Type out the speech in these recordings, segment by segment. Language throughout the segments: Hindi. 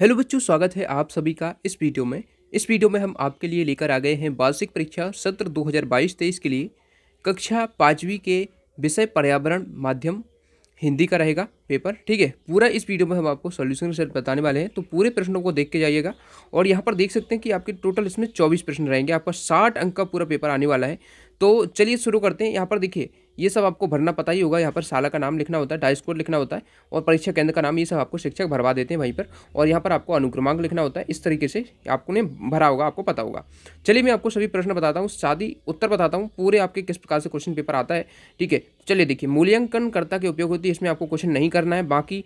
हेलो बच्चों स्वागत है आप सभी का इस वीडियो में इस वीडियो में हम आपके लिए लेकर आ गए हैं वार्षिक परीक्षा सत्र 2022-23 के लिए कक्षा पाँचवीं के विषय पर्यावरण माध्यम हिंदी का रहेगा पेपर ठीक है पूरा इस वीडियो में हम आपको सॉल्यूशन रिजल्ट बताने वाले हैं तो पूरे प्रश्नों को देख के जाइएगा और यहाँ पर देख सकते हैं कि आपके टोटल इसमें चौबीस प्रश्न रहेंगे आपका साठ अंक का पूरा पेपर आने वाला है तो चलिए शुरू करते हैं यहाँ पर देखिए ये सब आपको भरना पता ही होगा यहाँ पर साला का नाम लिखना होता है स्कोर लिखना होता है और परीक्षा केंद्र का नाम ये सब आपको शिक्षक भरवा देते हैं वहीं पर और यहाँ पर आपको अनुक्रमांक लिखना होता है इस तरीके से आपको ने भरा होगा आपको पता होगा चलिए मैं आपको सभी प्रश्न बताता हूँ शादी उत्तर बताता हूँ पूरे आपके किस प्रकार से क्वेश्चन पेपर आता है ठीक है चलिए देखिए मूल्यांकनकर्ता के उपयोग होती है इसमें आपको क्वेश्चन नहीं करना है बाकी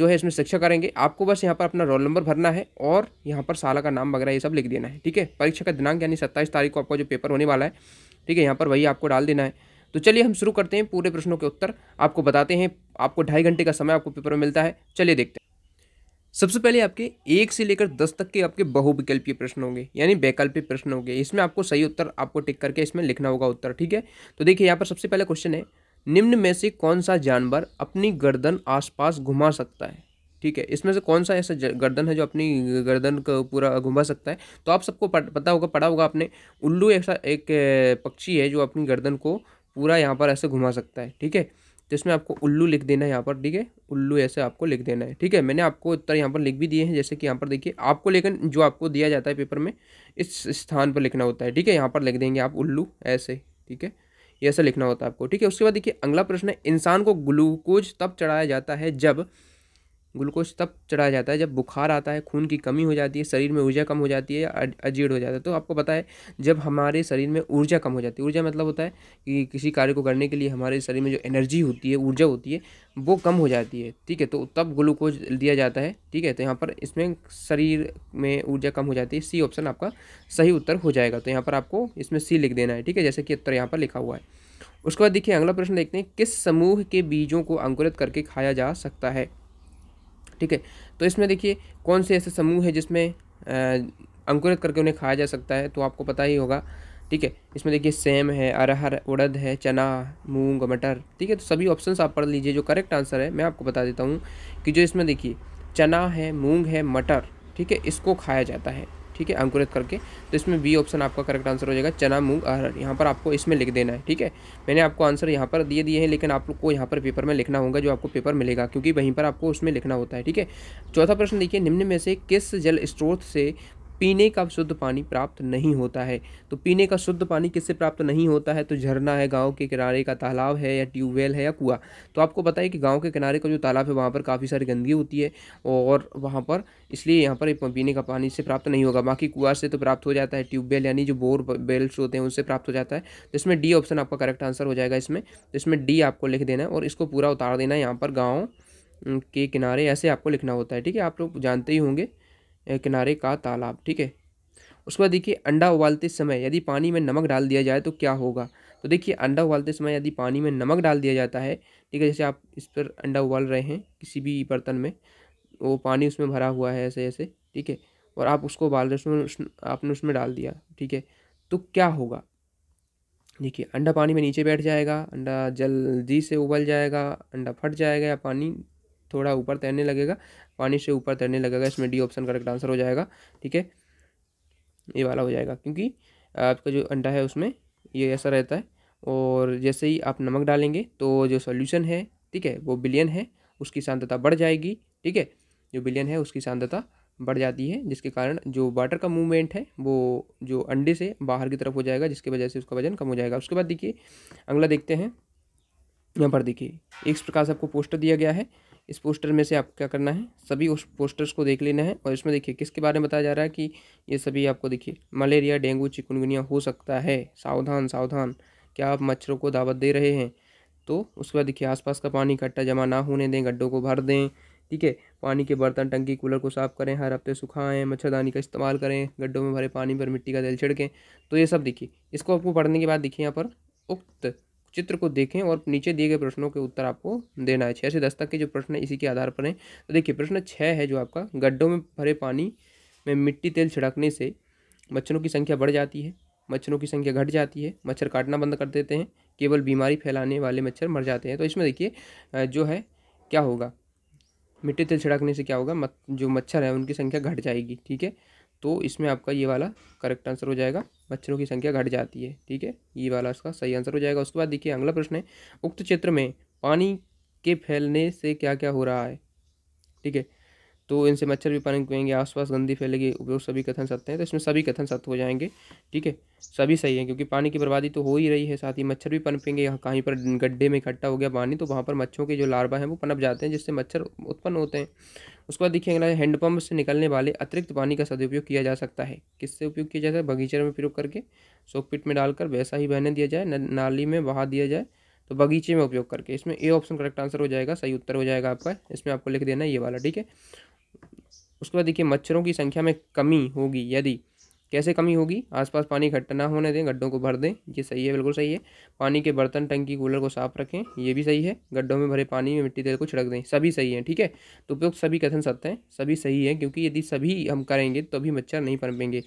जो है इसमें शिक्षा करेंगे आपको बस यहाँ पर अपना रोल नंबर भरना है और यहाँ पर साला का नाम वगैरह ये सब लिख देना है ठीक है परीक्षा का दिनांक यानी सत्ताईस तारीख को आपका जो पेपर होने वाला है ठीक है यहाँ पर वही आपको डाल देना है तो चलिए हम शुरू करते हैं पूरे प्रश्नों के उत्तर आपको बताते हैं आपको ढाई घंटे का समय आपको पेपर में मिलता है चलिए देखते हैं सबसे पहले आपके एक से लेकर दस तक के आपके बहुविकल्पीय प्रश्न होंगे यानी वैकल्पिक प्रश्न होंगे इसमें आपको सही उत्तर आपको टिक करके इसमें लिखना होगा उत्तर ठीक है तो देखिए यहाँ पर सबसे पहला क्वेश्चन है निम्न में से कौन सा जानवर अपनी गर्दन आसपास घुमा सकता है ठीक है इसमें से कौन सा ऐसा गर्दन है जो अपनी गर्दन को पूरा घुमा सकता है तो आप सबको पता होगा पढ़ा होगा आपने उल्लू ऐसा एक पक्षी है जो अपनी गर्दन को पूरा यहाँ पर ऐसे घुमा सकता है ठीक है तो इसमें आपको उल्लू लिख देना है यहाँ पर ठीक है उल्लू ऐसे आपको लिख देना है ठीक है मैंने आपको उत्तर यहाँ पर लिख भी दिए हैं जैसे कि यहाँ पर देखिए आपको लेकिन जो आपको दिया जाता है पेपर में इस स्थान पर लिखना होता है ठीक है यहाँ पर लिख देंगे आप उल्लू ऐसे ठीक है ऐसा लिखना होता है आपको ठीक है उसके बाद देखिए अगला प्रश्न है इंसान को ग्लूकोज तब चढ़ाया जाता है जब ग्लूकोज तब चढ़ाया जाता है जब बुखार आता है खून की कमी हो जाती है शरीर में ऊर्जा कम हो जाती है या अजीर्ण हो जाता है तो आपको पता है जब हमारे शरीर में ऊर्जा कम हो जाती है ऊर्जा मतलब होता है कि किसी कार्य को करने के लिए हमारे शरीर में जो एनर्जी होती है ऊर्जा होती है वो कम हो जाती है ठीक है तो तब ग्लूकोज दिया जाता है ठीक है तो यहाँ पर इसमें शरीर में ऊर्जा कम हो जाती है सी ऑप्शन आपका सही उत्तर हो जाएगा तो यहाँ पर आपको इसमें सी लिख देना है ठीक है जैसे कि उत्तर यहाँ पर लिखा हुआ है उसके बाद देखिए अगला प्रश्न देखते हैं किस समूह के बीजों को अंकुरित करके खाया जा सकता है ठीक है तो इसमें देखिए कौन से ऐसे समूह है जिसमें अंकुरित करके उन्हें खाया जा सकता है तो आपको पता ही होगा ठीक है इसमें देखिए सेम है अरहर उड़द है चना मूंग मटर ठीक है तो सभी ऑप्शंस आप पढ़ लीजिए जो करेक्ट आंसर है मैं आपको बता देता हूँ कि जो इसमें देखिए चना है मूंग है मटर ठीक है इसको खाया जाता है ठीक है अंकुरित करके तो इसमें बी ऑप्शन आपका करेक्ट आंसर हो जाएगा चना मूंग अरहर यहाँ पर आपको इसमें लिख देना है ठीक है मैंने आपको आंसर यहाँ पर दिए दिए हैं लेकिन आप लोग को यहाँ पर पेपर में लिखना होगा जो आपको पेपर मिलेगा क्योंकि वहीं पर आपको उसमें लिखना होता है ठीक है चौथा प्रश्न देखिए निम्न में से किस जल स्त्रोत से पीने का शुद्ध पानी प्राप्त नहीं होता है तो पीने का शुद्ध पानी किससे प्राप्त नहीं होता है तो झरना है गाँव के किनारे का तालाब है या ट्यूबवेल है या कुआ तो आपको बताइए कि गाँव के किनारे का जो तालाब है वहाँ पर काफ़ी सारी गंदगी होती है और वहाँ पर इसलिए यहाँ पर पीने का पानी से प्राप्त नहीं होगा बाकी कुआ से तो प्राप्त हो जाता है ट्यूबवेल यानी जो बोर बेल्स होते हैं उनसे प्राप्त हो जाता है तो इसमें डी ऑप्शन आपका करेक्ट आंसर हो जाएगा इसमें तो इसमें डी आपको लिख देना है और इसको पूरा उतार देना है यहाँ पर गाँव के किनारे ऐसे आपको लिखना होता है ठीक है आप लोग जानते ही होंगे किनारे का तालाब ठीक है उसके बाद देखिए अंडा उबालते समय यदि पानी में नमक डाल दिया जाए तो क्या होगा तो देखिए अंडा उबालते समय यदि पानी में नमक डाल दिया जाता है ठीक है जैसे आप इस पर अंडा उबाल रहे हैं किसी भी बर्तन में वो पानी उसमें भरा हुआ है ऐसे ऐसे ठीक है और आप उसको उबाल रहे उसमें उस, आपने उसमें डाल दिया ठीक है तो क्या होगा देखिए अंडा पानी में नीचे बैठ जाएगा अंडा जल्दी से उबल जाएगा अंडा फट जाएगा या पानी थोड़ा ऊपर तैरने लगेगा पानी से ऊपर तैरने लगेगा इसमें डी ऑप्शन करेक्ट आंसर हो जाएगा ठीक है ये वाला हो जाएगा क्योंकि आपका जो अंडा है उसमें ये ऐसा रहता है और जैसे ही आप नमक डालेंगे तो जो सॉल्यूशन है ठीक है वो बिलियन है उसकी शांतता बढ़ जाएगी ठीक है जो बिलियन है उसकी शांतता बढ़ जाती है जिसके कारण जो वाटर का मूवमेंट है वो जो अंडे से बाहर की तरफ हो जाएगा जिसकी वजह से उसका वजन कम हो जाएगा उसके बाद देखिए अगला देखते हैं यहाँ पर देखिए इस प्रकार से आपको पोस्टर दिया गया है इस पोस्टर में से आपको क्या करना है सभी उस पोस्टर्स को देख लेना है और इसमें देखिए किसके बारे में बताया जा रहा है कि ये सभी आपको देखिए मलेरिया डेंगू चिकनगुनिया हो सकता है सावधान सावधान क्या आप मच्छरों को दावत दे रहे हैं तो उसके बाद देखिए आसपास का पानी इकट्ठा जमा ना होने दें गड्ढों को भर दें ठीक है पानी के बर्तन टंकी कूलर को साफ़ करें हर हफ्ते सुखाएं मच्छरदानी का इस्तेमाल करें गड्ढों में भरे पानी पर मिट्टी का तेल छिड़कें तो ये सब देखिए इसको आपको पढ़ने के बाद देखिए यहाँ पर उक्त चित्र को देखें और नीचे दिए गए प्रश्नों के उत्तर आपको देना है छः से दस तक के जो प्रश्न है इसी के आधार पर हैं तो देखिए प्रश्न छः है जो आपका गड्ढों में भरे पानी में मिट्टी तेल छिड़कने से मच्छरों की संख्या बढ़ जाती है मच्छरों की संख्या घट जाती है मच्छर काटना बंद कर देते हैं केवल बीमारी फैलाने वाले मच्छर मर जाते हैं तो इसमें देखिए जो है क्या होगा मिट्टी तेल छिड़कने से क्या होगा जो मच्छर है उनकी संख्या घट जाएगी ठीक है तो इसमें आपका ये वाला करेक्ट आंसर हो जाएगा मच्छरों की संख्या घट जाती है ठीक है ये वाला इसका सही आंसर हो जाएगा उसके बाद देखिए अगला प्रश्न है उक्त क्षेत्र में पानी के फैलने से क्या क्या हो रहा है ठीक है तो इनसे मच्छर भी पानी पिएंगे आसपास गंदी फैलेगी उपयोग सभी कथन सत्य हैं तो इसमें सभी कथन सत्य हो जाएंगे ठीक है सभी सही है क्योंकि पानी की बर्बादी तो हो ही रही है साथ ही मच्छर भी पनपेंगे यहाँ कहीं पर गड्ढे में इकट्ठा हो गया पानी तो वहाँ पर मच्छरों के जो लार्वा हैं वो पनप जाते हैं जिससे मच्छर उत्पन्न होते हैं उसके बाद देखिए अगला हैंडपम्प से निकलने वाले अतिरिक्त पानी का सदुपयोग किया जा सकता है किससे उपयोग किया जाता है बगीचे में प्रयोग करके सोक पिट में डालकर वैसा ही बहने दिया जाए नाली में बहा दिया जाए तो बगीचे में उपयोग करके इसमें ए ऑप्शन करेक्ट आंसर हो जाएगा सही उत्तर हो जाएगा आपका इसमें आपको लिख देना ये वाला ठीक है उसके बाद देखिए मच्छरों की संख्या में कमी होगी यदि कैसे कमी होगी आसपास पानी इकट्ठा ना होने दें गड्ढों को भर दें ये सही है बिल्कुल सही है पानी के बर्तन टंकी कूलर को साफ रखें ये भी सही है गड्ढों में भरे पानी में मिट्टी तेल को छिड़क दें सभी सही है ठीक है तो उपयुक्त सभी कथन सत्य हैं सभी सही है क्योंकि यदि सभी हम करेंगे तभी तो मच्छर नहीं पनपेंगे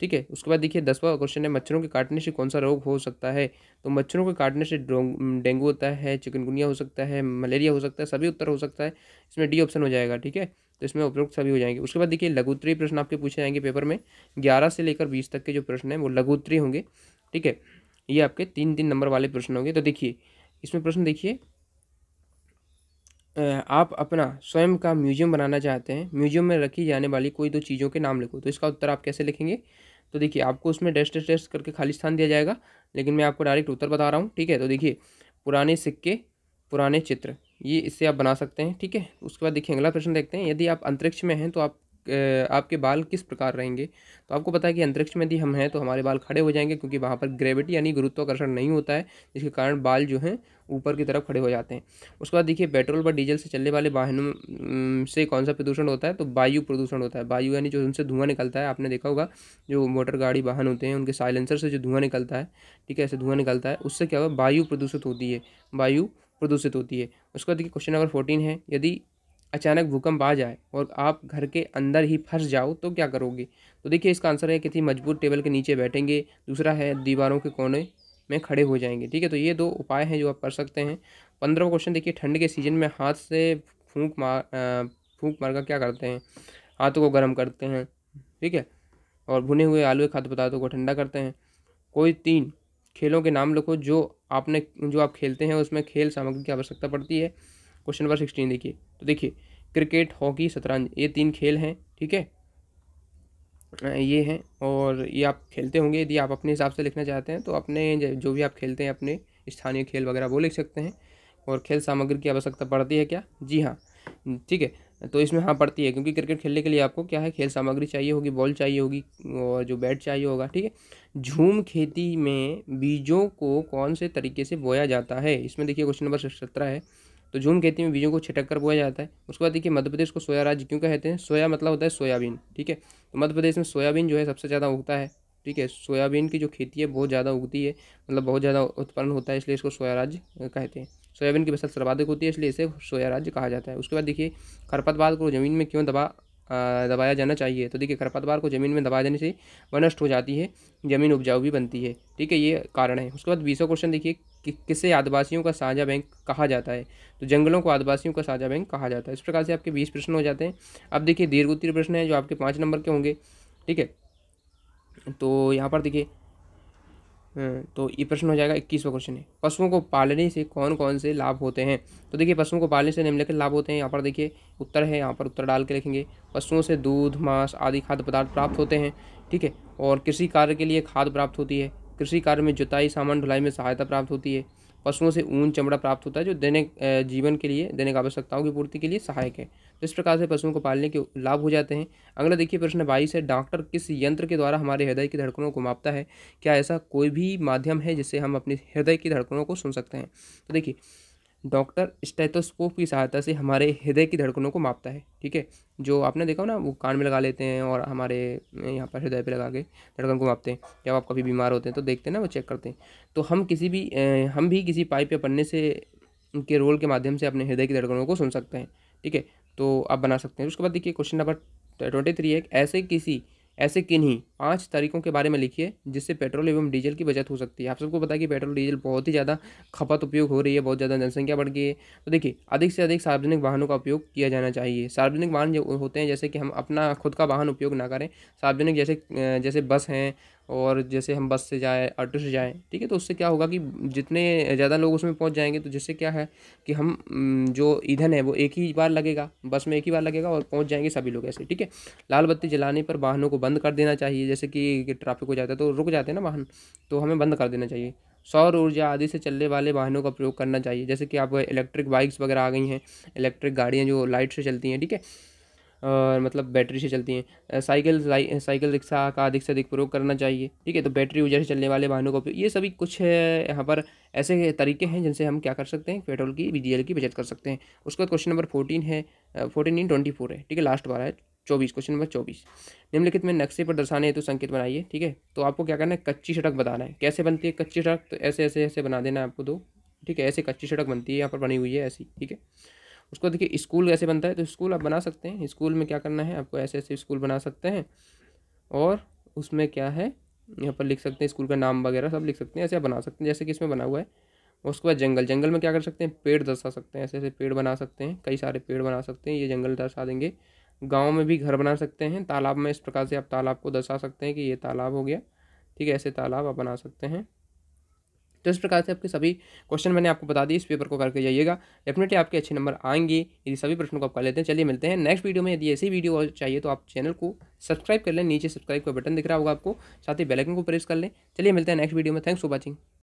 ठीक है उसके बाद देखिए दसवां क्वेश्चन है मच्छरों के काटने से कौन सा रोग हो सकता है तो मच्छरों के काटने से डेंगू होता है चिकनगुनिया हो सकता है मलेरिया हो सकता है सभी उत्तर हो सकता है इसमें डी ऑप्शन हो जाएगा ठीक है तो इसमें उपयुक्त सभी हो जाएंगे उसके बाद देखिए लघुत्री प्रश्न आपके पूछे जाएंगे पेपर में ग्यारह से लेकर बीस तक के जो प्रश्न हैं वो लघुत्री होंगे ठीक है ये आपके तीन तीन नंबर वाले प्रश्न होंगे तो देखिए इसमें प्रश्न देखिए आप अपना स्वयं का म्यूजियम बनाना चाहते हैं म्यूजियम में रखी जाने वाली कोई दो चीज़ों के नाम लिखो तो इसका उत्तर आप कैसे लिखेंगे तो देखिए आपको उसमें डेस्ट टेस्ट डैश करके खाली स्थान दिया जाएगा लेकिन मैं आपको डायरेक्ट उत्तर बता रहा हूँ ठीक है तो देखिए पुराने सिक्के पुराने चित्र ये इससे आप बना सकते हैं ठीक है उसके बाद देखिए अगला प्रश्न देखते हैं यदि आप अंतरिक्ष में हैं तो आप आपके बाल किस प्रकार रहेंगे तो आपको पता है कि अंतरिक्ष में यदि हम हैं तो हमारे बाल खड़े हो जाएंगे क्योंकि वहाँ पर ग्रेविटी यानी गुरुत्वाकर्षण नहीं होता है जिसके कारण बाल जो हैं ऊपर की तरफ खड़े हो जाते हैं उसके बाद देखिए पेट्रोल व डीजल से चलने वाले वाहनों से कौन सा प्रदूषण होता है तो वायु प्रदूषण होता है वायु यानी जो उनसे धुआं निकलता है आपने देखा होगा जो मोटर गाड़ी वाहन होते हैं उनके साइलेंसर से जो धुआं निकलता है ठीक है ऐसे धुआं निकलता है उससे क्या होगा वायु प्रदूषित होती है वायु प्रदूषित होती है उसके बाद देखिए क्वेश्चन नंबर फोर्टीन है यदि अचानक भूकंप आ जाए और आप घर के अंदर ही फंस जाओ तो क्या करोगे तो देखिए इसका आंसर है किसी मजबूत टेबल के नीचे बैठेंगे दूसरा है दीवारों के कोने में खड़े हो जाएंगे ठीक है तो ये दो उपाय हैं जो आप कर सकते हैं पंद्रह क्वेश्चन देखिए ठंड के सीजन में हाथ से फूंक मार फूंक मार कर क्या करते हैं हाथों को गर्म करते हैं ठीक है और भुने हुए आलू खाद्य पदार्थों को ठंडा करते हैं कोई तीन खेलों के नाम लिखो जो आपने जो आप खेलते हैं उसमें खेल सामग्री की आवश्यकता पड़ती है क्वेश्चन नंबर सिक्सटीन देखिए तो देखिए क्रिकेट हॉकी शतरंज ये तीन खेल हैं ठीक है ये हैं और ये आप खेलते होंगे यदि आप अपने हिसाब से लिखना चाहते हैं तो अपने जो भी आप खेलते हैं अपने स्थानीय खेल वगैरह वो लिख सकते हैं और खेल सामग्री की आवश्यकता पड़ती है क्या जी हाँ ठीक है तो इसमें हाँ पड़ती है क्योंकि क्रिकेट खेलने के लिए आपको क्या है खेल सामग्री चाहिए होगी बॉल चाहिए होगी और जो बैट चाहिए होगा ठीक है झूम खेती में बीजों को कौन से तरीके से बोया जाता है इसमें देखिए क्वेश्चन नंबर सत्रह है तो झूम खेती में बीजों को छिटक कर बोया जाता है उसके बाद देखिए मध्य प्रदेश को सोया राज्य क्यों कहते हैं सोया मतलब होता है सोयाबीन ठीक है तो मध्य प्रदेश में सोयाबीन जो है सबसे ज़्यादा उगता है ठीक है सोयाबीन की जो खेती है बहुत ज़्यादा उगती है मतलब बहुत ज़्यादा उत्पन्न होता है इसलिए इसको सोया राज्य कहते हैं सोयाबीन की फसल सर्वाधिक होती है इसलिए इसे सोया राज्य कहा जाता है उसके बाद देखिए खरपतवार को ज़मीन में क्यों दबा दबाया जाना चाहिए तो देखिए खरपतवार को ज़मीन में दबाए जाने से वह नष्ट हो जाती है ज़मीन उपजाऊ भी बनती है ठीक है ये कारण है उसके बाद बीसों क्वेश्चन देखिए कि किसे आदिवासियों का साझा बैंक कहा जाता है तो जंगलों को आदिवासियों का साझा बैंक कहा जाता है इस प्रकार से आपके बीस प्रश्न हो जाते हैं अब देखिए दीर्घोत्तरी प्रश्न है जो आपके पाँच नंबर के होंगे ठीक है तो यहाँ पर देखिए हम्म, तो ये प्रश्न हो जाएगा इक्कीसवा क्वेश्चन है पशुओं को पालने से कौन कौन से लाभ होते हैं तो देखिए पशुओं को पालने से निम्नलिखित लाभ होते हैं यहाँ पर देखिए उत्तर है यहाँ पर उत्तर डाल के लिखेंगे पशुओं से दूध मांस आदि खाद्य पदार्थ प्राप्त होते हैं ठीक है और कृषि कार्य के लिए खाद प्राप्त होती है कृषि कार्य में जुताई सामान ढुलाई में सहायता प्राप्त होती है पशुओं से ऊन चमड़ा प्राप्त होता है जो दैनिक जीवन के लिए दैनिक आवश्यकताओं की पूर्ति के लिए सहायक है तो इस प्रकार से पशुओं को पालने के लाभ हो जाते हैं अगला देखिए प्रश्न बाईस है डॉक्टर किस यंत्र के द्वारा हमारे हृदय की धड़कनों को मापता है क्या ऐसा कोई भी माध्यम है जिससे हम अपने हृदय की धड़कनों को सुन सकते हैं तो देखिए डॉक्टर स्टेथोस्कोप की सहायता से हमारे हृदय की धड़कनों को मापता है ठीक है जो आपने देखा हो ना वो कान में लगा लेते हैं और हमारे यहाँ पर हृदय पे लगा के धड़कन को मापते हैं जब आप कभी बीमार होते हैं तो देखते हैं ना वो चेक करते हैं तो हम किसी भी हम भी किसी पाइप या पन्ने से उनके रोल के माध्यम से अपने हृदय की धड़कनों को सुन सकते हैं ठीक है तो आप बना सकते हैं उसके बाद देखिए क्वेश्चन नंबर ट्वेंटी थ्री है ऐसे किसी ऐसे किन्हीं पाँच तरीकों के बारे में लिखिए जिससे पेट्रोल एवं डीजल की बचत हो सकती है आप सबको पता है कि पेट्रोल डीजल बहुत ही ज़्यादा खपत उपयोग हो रही है बहुत ज़्यादा जनसंख्या बढ़ गई है तो देखिए अधिक से अधिक सार्वजनिक वाहनों का उपयोग किया जाना चाहिए सार्वजनिक वाहन जो होते हैं जैसे कि हम अपना खुद का वाहन उपयोग ना करें सार्वजनिक जैसे जैसे बस हैं और जैसे हम बस से जाएँ ऑटो से जाएँ ठीक है तो उससे क्या होगा कि जितने ज़्यादा लोग उसमें पहुंच जाएंगे तो जिससे क्या है कि हम जो ईंधन है वो एक ही बार लगेगा बस में एक ही बार लगेगा और पहुंच जाएंगे सभी लोग ऐसे ठीक है लाल बत्ती जलाने पर वाहनों को बंद कर देना चाहिए जैसे कि ट्रैफिक हो जाता है तो रुक जाते हैं ना वाहन तो हमें बंद कर देना चाहिए सौर ऊर्जा आदि से चलने वाले वाहनों का प्रयोग करना चाहिए जैसे कि आप इलेक्ट्रिक बाइक्स वगैरह आ गई हैं इलेक्ट्रिक गाड़ियाँ जो लाइट से चलती हैं ठीक है और मतलब बैटरी से चलती हैं साइकिल साइकिल रिक्शा का अधिक से अधिक प्रयोग करना चाहिए ठीक है तो बैटरी ऊर्जा से चलने वाले वाहनों का उपयोग ये सभी कुछ यहाँ पर ऐसे तरीके हैं जिनसे हम क्या कर सकते हैं पेट्रोल की डीजल की बचत कर सकते हैं उसके बाद क्वेश्चन नंबर फोर्टीन है फोर्टीन इन ट्वेंटी फोर है ठीक है लास्ट बार है चौबीस क्वेश्चन नंबर चौबीस निम्नलिखित में नक्शे पर दर्शाने हेतु तो संकेत बनाइए ठीक है तो आपको क्या करना है कच्ची सड़क बताना है कैसे बनती है कच्ची सड़क तो ऐसे ऐसे ऐसे बना देना है आपको दो ठीक है ऐसे कच्ची सड़क बनती है यहाँ पर बनी हुई है ऐसी ठीक है उसको देखिए स्कूल कैसे बनता है तो स्कूल आप बना सकते हैं स्कूल में क्या करना है आपको ऐसे ऐसे स्कूल बना सकते हैं और उसमें क्या है यहाँ पर लिख सकते हैं स्कूल का नाम वगैरह सब लिख सकते हैं ऐसे आप बना सकते हैं जैसे कि इसमें बना हुआ है और उसके बाद जंगल जंगल में क्या कर सकते हैं पेड़ दर्शा सकते हैं ऐसे ऐसे पेड़ बना सकते हैं कई सारे पेड़ बना सकते हैं ये जंगल दर्शा देंगे गाँव में भी घर बना सकते हैं तालाब में इस प्रकार से आप तालाब को दर्शा सकते हैं कि ये तालाब हो गया ठीक है ऐसे तालाब आप बना सकते हैं तो इस प्रकार से आपके सभी क्वेश्चन मैंने आपको बता दिए इस पेपर को करके जाइएगा डेफिनेटली आपके अच्छे नंबर आएंगे यदि सभी प्रश्नों को आप कर लेते हैं चलिए मिलते हैं नेक्स्ट वीडियो में यदि ऐसी वीडियो चाहिए तो आप चैनल को सब्सक्राइब कर लें नीचे सब्सक्राइब का बटन दिख रहा होगा आपको साथ ही बेलाइकन को प्रेस कर लें चलिए मिलते हैं नेक्स्ट वीडियो में थैंक्स फॉर वॉचिंग